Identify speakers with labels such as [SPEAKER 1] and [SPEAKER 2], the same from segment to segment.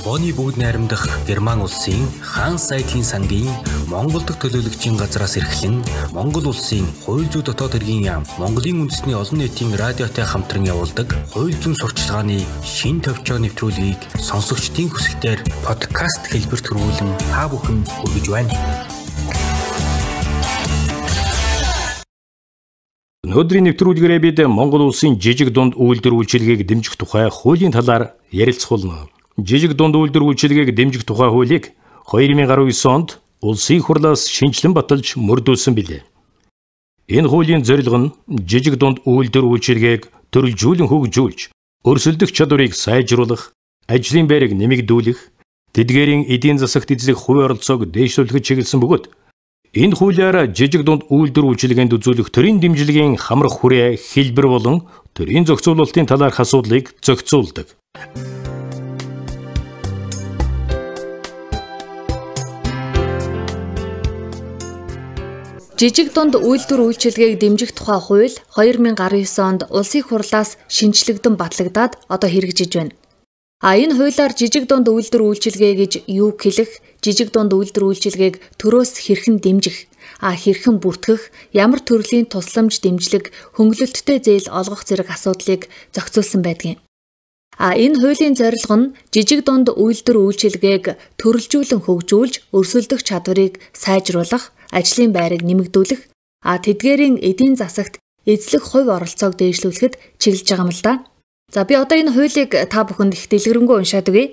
[SPEAKER 1] Албооны бүгд найрамдах Герман улсын хаан сайдлын сангийн Монгол дахь төлөөлөгчийн газраас эрхлэн Монгол улсын хууль зүйн дотоод хэргийн яам Монголын үндэсний олон нийтийн радиотой хамтран явуулдаг хууль зүйн сурчлагын шин төвчөө нэвтрүүлгийг сонсогчдын хүсэлтээр подкаст хэлбэрт хөрвүүлэн та бүхэн хүргэж байна. Өнөөдрийн нэвтрүүлгээрээ бид Монгол улсын жижиг дунд үйлдвэр үйлчилгээг дэмжих тухай хуулийн талаар ярилцах болно жижиг дунд үйлдвэргүүлчилгээг дэмжих тухай хуулийг 2019 онд улсын хурлаас шинчлэн баталж мөрдүүлсэн билээ. Энэ хуулийн зорилго нь жижиг дунд үйлдвэргүүлчилгээг төрөлжүүлэн хөгжүүлж, өрсөлдөх чадварыг сайжруулах, ажлын байрыг нэмэгдүүлэх, тэдгээрийн эдийн засагт эзлэх хувь оролцоог дээшлүүлэхэд чиглэсэн бөгөөд энэ хуулиар жижиг дунд үйлдвэргүүлчилгээнд үзүүлэх төрийн дэмжлэгийн хамрах хүрээ, хэлбэр болон төрийн зохицуулалтын талаарх асуудлыг зохицуулдаг.
[SPEAKER 2] Жижиг дунд үйлдвэр үйлчилгээг дэмжих тухай хууль 2019 онд улсын хурлаас шинчлэгдэн батлагдаад одоо хэрэгжиж байна. А энэ хуулиар жижиг дунд үйлдвэр үйлчилгээ гэж юу хэлэх, жижиг дунд үйлдвэр үйлчилгээг төрөөс хэрхэн дэмжих, а хэрхэн бүртгэх, ямар төрлийн тусламж дэмжлэг, хөнгөлөлттэй зээл олгох зэрэг асуудлыг зохицуулсан байдгийн. А энэ хуулийн зорилго нь жижиг дунд үйлдвэр үйлчилгээг төрөлжүүлэн хөгжүүлж өрсөлдөх чадварыг сайжруулах, ажлын байрыг нэмэгдүүлэх, а тэдгээрийн эдийн засагт эзлэх хувь оролцоог дэвшлүүлэхэд чиглэж байгаа юм л да. За би одоо энэ хуулийг та бүхэнд их дэлгэрэнгүй уншаад өгье.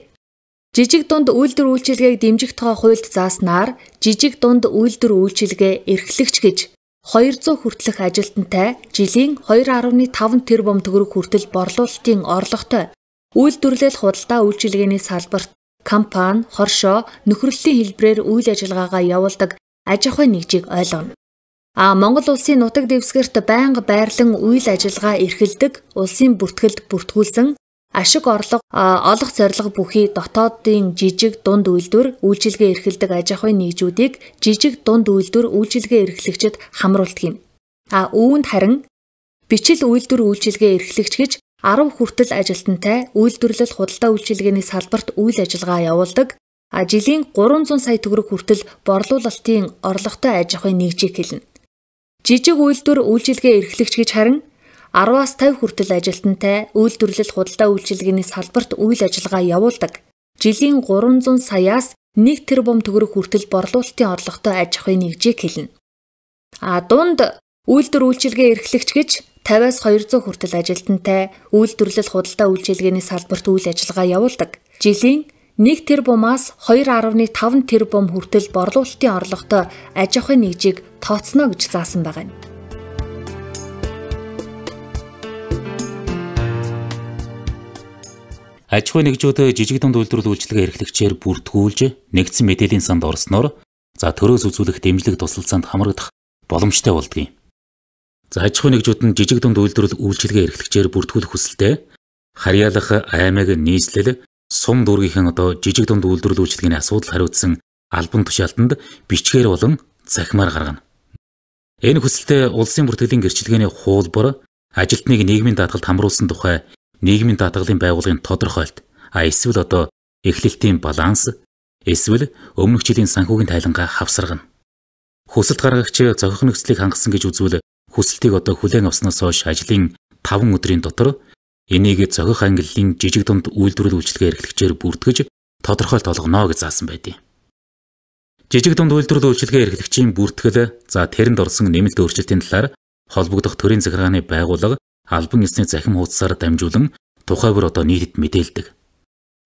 [SPEAKER 2] Жижиг дунд үйлдвэр үйлчилгээг дэмжих тухай хуульд зааснаар жижиг дунд үйлдвэр үйлчилгээ эрхлэгч гэж 200 хүртэлх ажилтнтай жилийн 2.5 тэрбум төгрөг хүртэл борлуулалтын орлоготой Үйлдвэрлэл худалдаа үйлчилгээний салбарт компани, хоршоо, нөхрөлийн хэлбрээр үйл ажиллагаагаа явуулдаг аж ахуйн нэгжийг ойлгоно. А Монгол улсын нутаг дэвсгэрт байнга байрлан үйл ажиллагаа эрхэлдэг улсын бүртгэлд бүртгүүлсэн ашиг орлого олох зорилго бүхий дотоодын жижиг дунд үйлдвэр үйлчилгээ эрхэлдэг аж ахуйн нэгжүүдийг жижиг дунд үйлдвэр үйлчилгээ эрхлэгчид хамруулдаг юм. А үүнд харин бичил үйлдвэр үйлчилгээ эрхлэгч гэж 10 хүртэл ажилтнтай үйлдвэрлэл худалдаа үйлчилгээний салбарт үйл ажиллагаа явуулдаг. А жилийн 300 сая төгрөг хүртэл борлуулалтын орлоготой аж ахуйн нэгжийг хэлнэ. Жижиг үйлдвэр үйлчилгээ эрхлэгч гэж харин 10-аас 50 хүртэл ажилтнтай үйлдвэрлэл худалдаа үйлчилгээний салбарт үйл ажиллагаа явуулдаг. Жилийн 300 саяас 1 тэрбум төгрөг хүртэл борлуулалтын орлоготой аж ахуйн нэгжийг хэлнэ. А дунд Үйлдвэр үйлчилгээ эрхлэгч гэж 50-аас 200 хүртэл ажилтнтай үйлдвэрлэл худалдаа үйлчилгээний салбарт үйл ажиллагаа явуулдаг. Жилийн 1 тэрбумаас 2.5 тэрбум хүртэл борлуулалтын орлоготой аж ахуйн нэгжийг тооцно гэж заасан байгаа юм.
[SPEAKER 1] Аж ахуй нэгжүүдээ жижиг дунд үйлдвэрлэл үйлчилгээ эрхлэгчээр бүртгүүлж нэгдсэн мэдээллийн санд орсноор за төрөөс үзүүлэх дэмжлэг тусалцаанд хамрагдах боломжтой болдгийг За аж ахуй нэгжүүд нь жижиг дунд үйлдвэрлэл үйлчилгээ эрхлэгчээр бүртгүүлэх хүсэлтэй харьяалах аймаг нийслэл сум дүүргийнхэн одоо жижиг дунд үйлдвэрлэл үйлчилгээний асуудал хариуцсан албан тушаалтанд бичгээр болон цахимаар гаргана. Энэ хүсэлтэ улсын бүртгэлийн гэрчилгээний хуулбар ажилтныг нийгмийн даатгалд хамруулсан тухай нийгмийн даатгалын байгууллагын тодорхойлт а эсвэл одоо эхлэлтийн баланс эсвэл өмнөх жилийн санхүүгийн тайлангаа хавсаргана. Хүсэлт гаргагч зохих нөхцөлийг хангасан гэж үзвэл хүсэлтийг одоо хүлээн авснаас хойш ажлын 5 өдрийн дотор энийг зохих ангиллын жижиг дунд үйлдвэрлэл үйлчлэгээ эрхлэгчээр бүртгэж тодорхойлт олгоно гэж заасан байдیں۔ Жижиг дунд үйлдвэрлэл үйлчлэгээ эрхлэгчийн бүртгэл за тэрэнд орсон нэмэлт өөрчлөлтийн талаар холбогдох төрийн захиргааны байгууллага албан ёсны захим хуудасаар дамжуулан тухай бүр одоо нийтэд мэдээлдэг.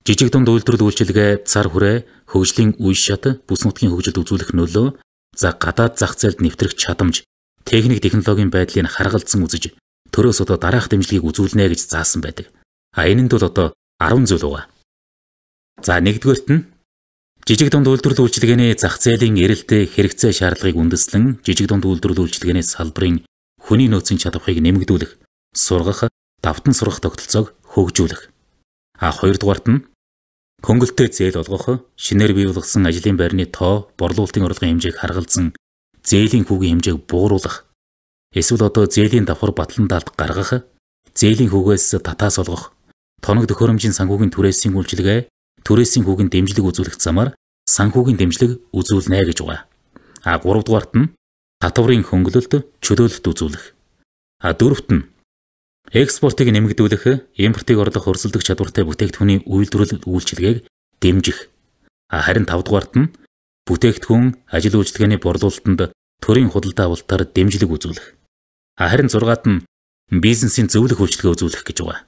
[SPEAKER 1] Жижиг дунд үйлдвэрлэл үйлчилгээ цар хүрээ, хөгжлийн үе шат, бүс нутгийн хөгжилд үзүүлэх нөлөө, за гадаад зах зээлд нэвтрэх чадамж техник технологийн байдлыг харгалзсан үзэж төрөөс одоо дараах дэмжлэгийг үзүүлнэ гэж заасан байдаг. А энэнд бол одоо 10 зүйл байгаа. За нэгдүгээрт нь жижиг дунд үйлдвэрлэл үйлчилгээний зах зээлийн эрэлттэй хэрэгцээ шаардлагыг үндэслэн жижиг дунд үйлдвэрлэл үйлчилгээний салбарын хүний нөөцийн чадварыг нэмэгдүүлэх, сургах, давтан сурах тогтолцоог хөгжүүлэх. А хоёрдугаарт нь хөнгөлөлтэй зээл олгох, шинээр бий болгосон ажлын байрны тоо, борлуулалтын орлогын хэмжээг харгалзан зээлийн хүүгийн хэмжээг бууруулах эсвэл одоо зээлийн давхар батлан далд гаргах зээлийн хүүгээс татаас олгох тоног төхөөрөмжийн санхүүгийн түрээсийн үйлчилгээ түрээсийн хүүгийн дэмжлэг үзүүлэх замаар санхүүгийн дэмжлэг үзүүлнэ гэж байгаа. А 3 дугаарт нь татварын хөнгөлөлт чөлөөлөлт үзүүлэх. А дөрөвт нь экспортыг нэмэгдүүлэх, импортыг орлох хөрсөлдөх чадвартай бүтээгдэхүүний үйлдвэрлэл үйлчилгээг дэмжих. А харин 5 дугаарт нь бүтээгдэхүүн ажил үйлчлэгээний борлуулалтанд төрийн худалдаа авалтаар дэмжлэг үзүүлэх. Харин 6-аад нь бизнесийн зөвлөх үйлчлэгээ үзүүлэх гэж байгаа.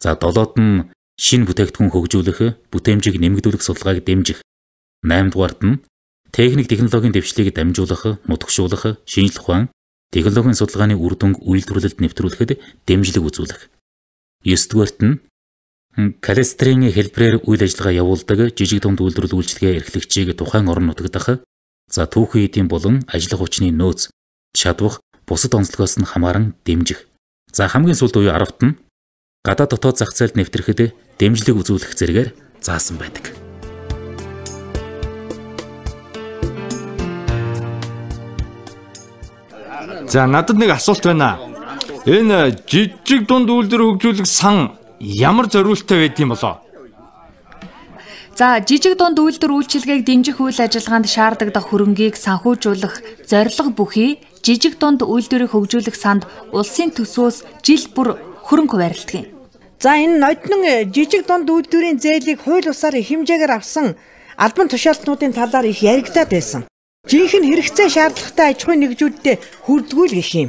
[SPEAKER 1] За 7-оод нь шинэ бүтээгдэхүүн хөгжүүлэх, бүтээмжийг нэмэгдүүлэх судалгааг дэмжих. 8-дугаарт нь техник технологийн дэвшлийг дамжуулах, мутагшуулах, шинжлэх ухаан, технологийн судалгааны үр дүнг үйлдвэрлэлд нэвтрүүлэхэд дэмжлэг үзүүлэх. 9-дугаарт нь Калестрийн хэлбрээр үйл ажиллагаа явуулдаг жижиг дунд үйлдвэрлэл үйлчилгээ эрхлэгчийг тухайн орнуудад дах за түүхэн эдийн болон ажиллах хүчний нөөц чадвах бусад онцлогоос нь хамааран дэмжих. За хамгийн сүүлд буюу 10-т нь гадаад дотоод зах зээлд нэвтрэхэд дэмжлэг үзүүлэх зэрэгээр заасан байдаг. За надад нэг асуулт байна. Энэ жижиг дунд үйлдвэр хөгжүүлэх сан ямар зориулттай байдсан болоо?
[SPEAKER 2] За жижиг дунд үйлдвэр үйлчилгээг дэмжих үйл ажиллагаанд шаарддаг хөрөнгийг санхүүжүүлэх зорилго бүхий жижиг дунд үйлдвэрийг хөгжүүлэх санд улсын төсвөөс жил бүр хөрөнгө хуваарлдаг юм. За энэ ноднон э, жижиг дунд үйлдвэрийн зээлийг хууль бусаар их хэмжээгээр авсан албан тушаалтнуудын талаар их яригдаад байсан. Жинхэнэ хэрэгцээ шаардлагатай аж ахуйн нэгжүүддээ хүрдгүүл гэх юм.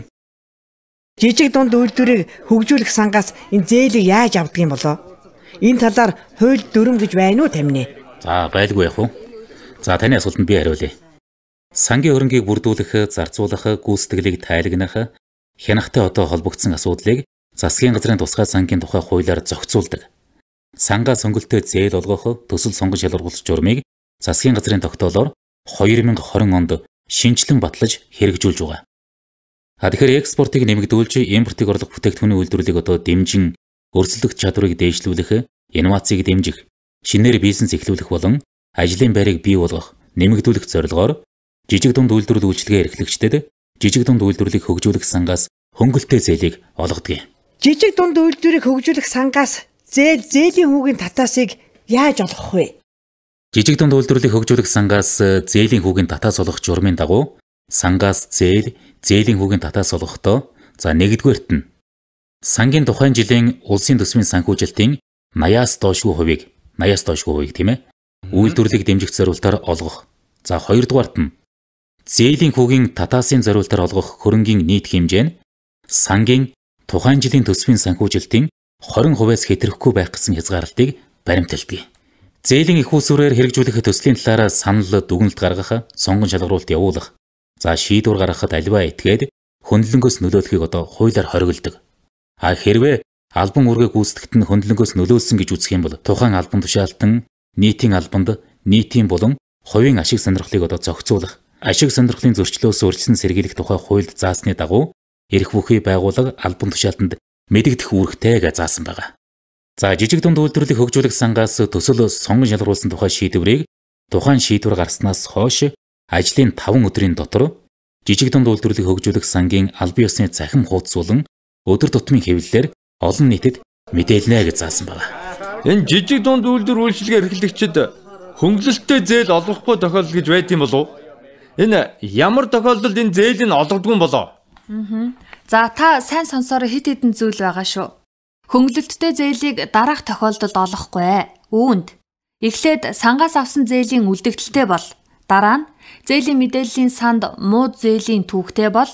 [SPEAKER 2] Жижиг дунд үйлдвэрийг хөгжүүлэх сангаас энэ зээлийг яаж авдаг юм болоо? Энэ талаар хууль дүрм гэж байна уу тамины?
[SPEAKER 1] За байлгүй яах вэ? За таны асуултанд би хариулъя. Сангийн хөрөнгийг бүрдүүлэх, зарцуулах, гүйцэтгэлийг тайлагнах хянахтай одоо холбогдсон асуудлыг засгийн газрын тусгай сангийн тухай хуулиар зохицуулдаг. Сангаа сөнгөлтөө зээл олгох төсөл сонгож ялгаргуулах журмыг засгийн газрын тогтоолоор 2020 онд шинчлэн батлаж хэрэгжүүлж байгаа. А тэгэхээр экспортыг нэмэгдүүлж импортыг орлох бүтээгдэхүүний үйлдвэрлэлийг одоо дэмжин өрсөлдөх чадварыг дээшлүүлэх, инновацийг дэмжих, шинээр бизнес эхлүүлэх болон ажлын байрыг бий болгох, нэмэгдүүлэх зорилгоор жижиг дунд үйлдвэрлэл үйлчилгээ эрхлэгчдэд жижиг дунд үйлдвэрлэлийг хөгжүүлэх сангаас хөнгөлтэй зээлийг олгодгийг.
[SPEAKER 2] Жижиг дунд үйлдвэрийг хөгжүүлэх сангаас зээл зээлийн хүүгийн татаасыг яаж олгох вэ?
[SPEAKER 1] Жижиг дунд үйлдвэрлэлийг хөгжүүлэх сангаас э, зээлийн хүүгийн татаас олох журмын дагуу Сангаас зээл, зээлийн хүүгийн татаас олгохдоо за нэгдүгээрт нь сангийн тухайн жилийн улсын төсвийн санхүүжилтийн 80-аас доошгүй хувийг 80-аас доошгүй хувийг тийм ээ үйлдвэрлэг дэмжих зорилтоор олгох. За хоёрдугаарт нь зээлийн хүүгийн татаасын зорилтоор олгох хөрөнгийн нийт хэмжээ нь сангийн тухайн жилийн төсвийн санхүүжилтийн 20%-аас хэтрэхгүй байх гэсэн хязгаарлалтыг баримталдаг. Зээлийн их усүрээр хэрэгжүүлэх төслийн талаараа санал дүгнэлт гаргах, сонгон шалгаруулалт явуулах, За шийдвэр гаргахад альваа итгээд хөндлөнгөөс нөлөөлөхийг одоо хуулиар хориглодог. А хэрвээ альбом үргээг гүйцэтгэхэд нь хөндлөнгөөс нөлөөлсөн гэж үзэх юм бол тухайн альбом тушаалтан нийтийн альбомд нийтийн болон хувийн ашиг сонирхлыг одоо зохицуулах, ашиг сонирхлын зөрчлөөс үржилсэн сэргийлэх тухай хуульд заасны дагуу эрх бүхий байгууллага альбом тушаалтанд мэдэгдэх үүрэгтэй гэж заасан байгаа. За жижиг дунд үйлдвэрлэлийг хөгжүүлэх сангаас төсөл сонгон шалгаруулсан тухай шийдвэрийг тухайн шийдвэр гарснаас хойш ажлын 5 өдрийн дотор жижиг дунд үйлдвэрлэлийг хөгжүүлэх сангийн аль биесны цахим хуудас болон өдөр тутмын хэвлэлээр олон нийтэд мэдээлнэ гэж заасан байна. Энэ жижиг дунд үйлдвэр үйлчилгээ эрхлэгчид хөнгөлөлттэй зээл олгохгүй тохиолдол гэж байт юм болов уу? Энэ ямар тохиолдолд энэ зээл нь олгодгүй юм болоо?
[SPEAKER 2] Аа. За та сайн сонсороо хит хитэн зүйл байгаа шүү. Хөнгөлөлттэй зээлийг дараах тохиолдолд олохгүй ээ. Үүнд эхлээд сангаас авсан зээлийн үлдэгдэлтэй бол Дараа нь зээлийн мэдээллийн санд муу зээлийн түүхтэй бол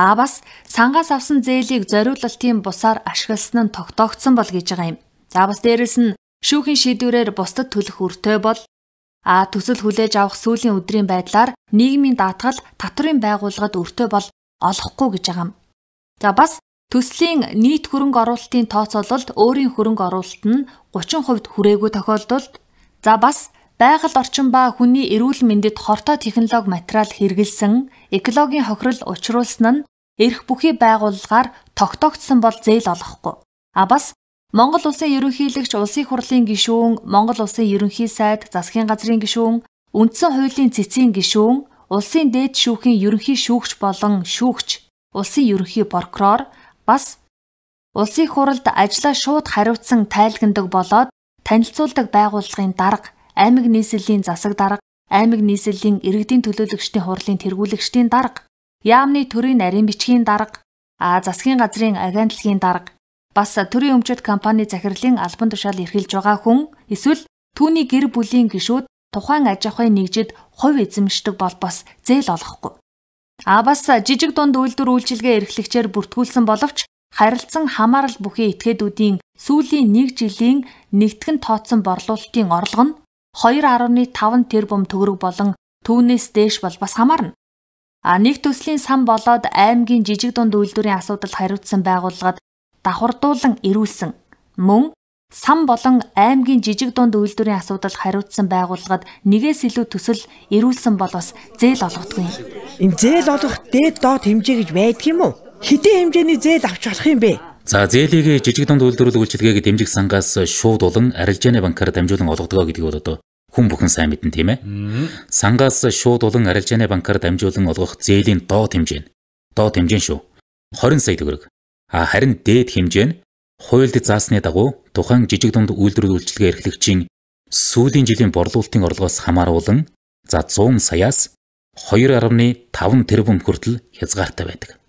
[SPEAKER 2] аа бас сангаас авсан зээлийг зориулалтын бусаар ашигласан нь тогтоогдсон бол гэж байгаа юм. За бас дээрэс нь шүүхийн шийдвэрээр бусдад төлөх өртөө бол аа төсөл хүлээж авах сүүлийн өдрийн байдлаар нийгмийн даатгал татврын байгууллагад өртөө бол олохгүй гэж байгаа юм. За бас төслийн нийт хөрөнгө оруулалтын тооцоололд өөрийн хөрөнгө оруулалт нь 30%-д хүрээгүй тохиолдолд за бас байгаль орчин ба хүний эрүүл мэндэд хортой технологи материал хэрэгэлсэн экологийн хохирол учруулсан нь эрх бүхий байгууллагаар тогтоогдсон бол зээл олохгүй. А бас Монгол улсын ерөнхийлөгч улсын хурлын гишүүн, Монгол улсын ерөнхий сайд, засгийн газрын гишүүн, үндсэн хуулийн цэцгийн гишүүн, улсын дээд шүүхийн ерөнхий шүүгч болон шүүгч, улсын ерөнхий прокурор бас улсын хуралд ажиллаа шууд хариуцсан тайлгнадаг болоод танилцуулдаг байгууллагын дарга аймаг нийслэлийн засаг дарга, аймаг нийслэлийн иргэдийн төлөөлөгчдийн хурлын тэргүүлэгчдийн дарга, яамны төрийн нарийн бичгийн дарга, а засгийн газрын агентлагийн дарга, бас төрийн өмчөд компани захирлын албан тушаал эрхэлж байгаа хүн эсвэл түүний гэр бүлийн гишүүд тухайн аж ахуйн нэгжид хувь эзэмшдэг бол бас зээл олохгүй. А бас жижиг дунд үйлдвэр үйлчилгээ эрхлэгчээр бүртгүүлсэн боловч харилцан хамаарал бүхий этгээдүүдийн сүүлийн 1 жилийн нэгтгэн тооцсон борлуулалтын орлого нь 2.5 тэрбум төгрөг болон түүнээс дээш бол бас хамаарна. А нэг төслийн сан болоод аймгийн жижиг дунд үйлдвэрийн асуудал хариуцсан байгууллагад давхардуулан ирүүлсэн. Мөн сан болон аймгийн жижиг дунд үйлдвэрийн асуудал хариуцсан байгууллагад нэгээс илүү төсөл ирүүлсэн бол бас зээл олгодгүй. Энэ зээл олох дээд доод хэмжээ гэж байдаг юм уу? Хэдийн хэмжээний зээл авч болох юм бэ?
[SPEAKER 1] За зээлийг жижиг дунд үйлдвэрлэл үйлчилгээг дэмжих сангаас шууд улан арилжааны банкаар дамжуулан олгодог гэдгийг бол одоо хүн бүхэн сайн мэднэ тийм ээ. Сангаас шууд улан арилжааны банкаар дамжуулан олгох зээлийн доод хэмжээ нь доод хэмжээ шүү. 20 сая төгрөг. А харин дээд хэмжээ нь хуульд заасны дагуу тухайн жижиг дунд үйлдвэрлэл үйлчилгээ эрхлэгчийн сүүлийн жилийн борлуулалтын орлогоос хамааруулан за 100 саяас 2.5 тэрбум хүртэл хязгаартай байдаг.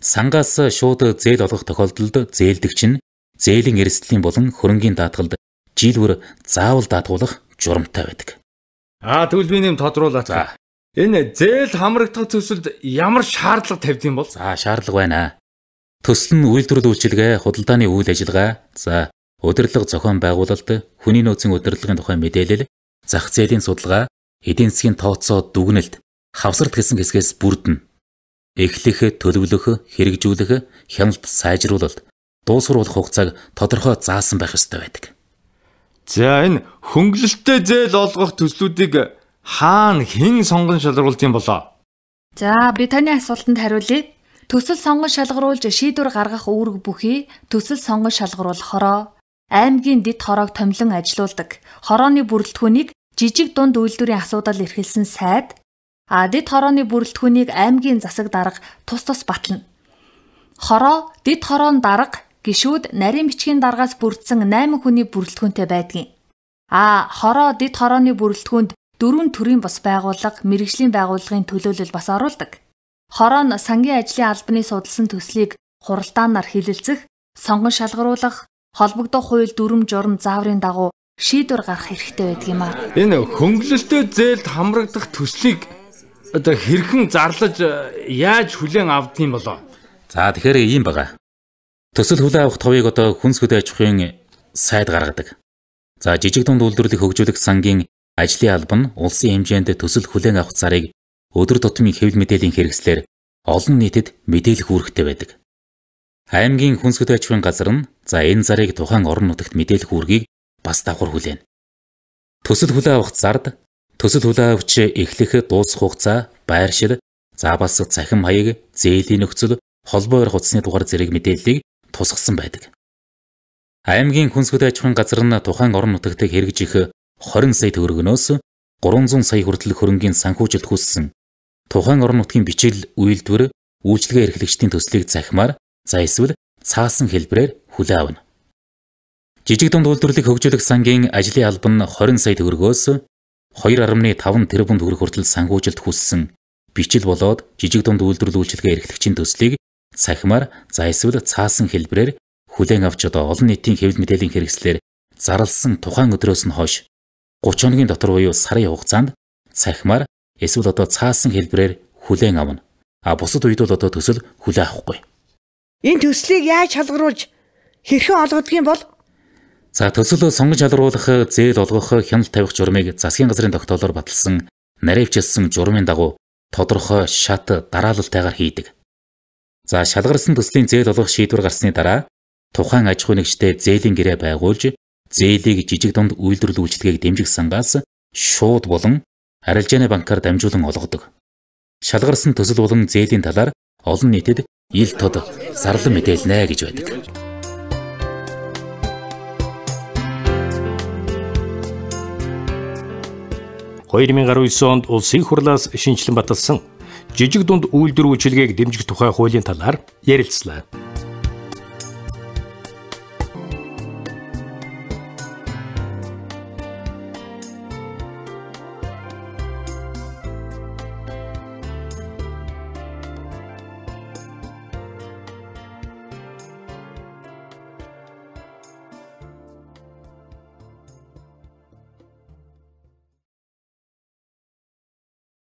[SPEAKER 1] Сангаас шууд зээл олох тохиолдолд зээлдэгч нь зээлийн эрсдлийн болон хөрөнгийн даатгалд жил бүр заавал даатгуулах журамтай байдаг. Аа тэгвэл би нэм тодруулаач. За. Энэ зээл хамрагдах төсөлд ямар шаардлага тавьдсан бол? За, шаардлага байна. Төсөл нь үйлдвэрлэл үйлчилгээ, худалдааны үйл ажиллагаа, за, удирдлага зохион байгуулалт, хүний нөөцийн удирдлагын тухай мэдээлэл, зах зээлийн судалгаа, эдийн засгийн тооцоо дүгнэлт, хавсарт гэсэн хэсгээс бүрдэнэ эхлэх, төлөвлөх, хэрэгжүүлэх, хяналт сайжруулалт, дуусруулах хугацааг тодорхой заасан байх ёстой байдаг. За энэ хөнгөлөлттэй зээл олгох төслүүдийг хаана хэн сонгон шалгуулж юм болоо?
[SPEAKER 2] За би таны асуултанд хариулъя. Төсөл сонгон шалгаруулж шийдвэр гаргах үүрэг бүхий төсөл сонгон шалгаруул хороо аймгийн дэд хороог томлон ажилуулдаг. Хорооны бүрэлдэхүүнийг жижиг дунд үйлдвэрийн асуудал эрхэлсэн сайд А дэд хорооны бүрэлдэхүүнийг аймгийн засаг дарга тус тус батлна. Хороо дэд хороон дарга гişүүд нарийн бичгийн даргаас бүрдсэн 8 хүний бүрэлдэхүүнтэй байдгийн. А хороо дэд хорооны бүрэлдэхүүнд дөрвөн төрлийн бас байгууллага, мэрэгжлийн байгууллагын төлөөлөл бас оруулдаг. Хороо нь сангийн ажлын албаны судалсан төслийг хуралдаанаар хилэлцэх, сонгон шалгаруулах, холбогдох хууль дүрм журм зааврын дагуу шийдвэр гарах хэрэгтэй байдаг юм а.
[SPEAKER 1] Энэ хөнгөлөлтөө зээлд хамрагдах төслийг одоо хэрхэн зарлаж э, яаж хүлэн авдсан болоо. За тэгэхээр ийм байгаа. Төсөл хүлээ авах товыг одоо хүнс хөдөө аж ахуйн э, сайд гаргадаг. За жижиг дунд үйлдвэрлэлийг хөгжүүлэх сангийн ажлын албан улсын хэмжээнд төсөл хүлээн авах зарыг өдөр тутмын хэвлэл мэдээллийн хэрэгслээр олон нийтэд мэдээлэх үүрэгтэй байдаг. Аймгийн хүнс хөдөө аж ахуйн газар нь за энэ зарыг тухайн орон нутагт мэдээлэх үүргийг бас давхар хүлээнэ. Төсөл хүлээн авах зард Төсөл хүлээ авч эхлэх дуусах хугацаа, байршил, за бас цахим хаяг, зээлийн нөхцөл, холбоо өрх утасны дугаар зэрэг мэдээллийг тусгасан байдаг. Аймгийн хүнсгүүд аж ахуйн газар нь тухайн орон нутагт хэрэгж их 20 сая төгрөгнөөс 300 сая хүртэл хөрөнгөний санхүүжилт хүссэн. Тухайн орон нутгийн бичил үйлдвэр үйлчлэгээ эрхлэгчдийн төслийг захимаар за эсвэл цаасан хэлбрээр хүлээ авна. Жижиг дунд үйлдвэрлэлийг хөгжүүлэх сангийн ажлын албан 20 сая төгрөгөөс 2.5 тэрбум төгрөг хүртэл санхүүжилт хүссэн бичил болоод жижиг дунд үйлдвэрлэл үйлчилгээ эрхлэгчийн төслийг цахимаар за эсвэл цаасан хэлбэрээр хүлээн авч одоо олон нийтийн хэвлэл мэдээллийн хэрэгслэр зарлсан тухайн өдрөөс нь хойш 30 хоногийн дотор буюу сарын хугацаанд цахимаар эсвэл одоо цаасан хэлбэрээр хүлээн авна. А бусад үед бол одоо төсөл хүлээн авахгүй.
[SPEAKER 2] Энэ төслийг яаж шалгаруулж хэрхэн олгодгийг бол
[SPEAKER 1] За төсөл сонгож ялруулах, зээл олгох, хяналт тавих журмыг засгийн газрын тогтоолоор баталсан наривчлсан журмын дагуу тодорхой шат дараалалтайгаар хийдэг. За шалгарсан төслийн зээл олгох шийдвэр гарсны дараа тухайн аж ахуй нэгжтэй зээлийн гэрээ байгуулж зээлийг жижиг дунд үйлдвэрлэл үйлчилгээг дэмжих сангаас шууд болон арилжааны банкар дамжуулан олгодог. Шалгарсан төсөл болон зээлийн талаар олон нийтэд ил тод зарлан мэдээлнэ гэж байдаг. 2019 онд улсын хурлаас шинчлэн баталсан жижиг дунд үйлдвэрүүчилгээг дэмжих тухай хуулийн талаар ярилцлаа.